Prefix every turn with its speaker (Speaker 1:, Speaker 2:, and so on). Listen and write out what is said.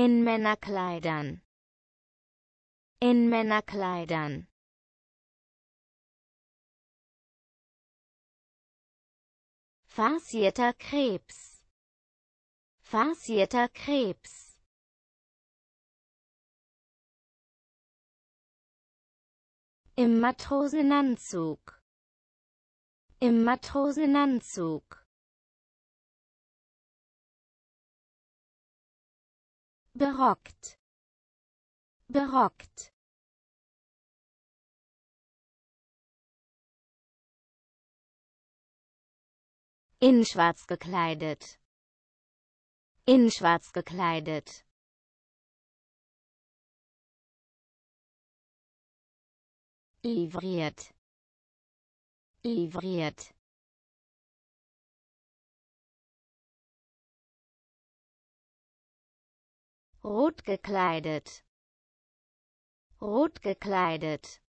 Speaker 1: In Männerkleidern. In Männerkleidern. Farsierter Krebs. Farsierter Krebs. Im Matrosenanzug. Im Matrosenanzug.
Speaker 2: berockt berockt
Speaker 1: in schwarz gekleidet in schwarz gekleidet livriert livriert rot gekleidet rot gekleidet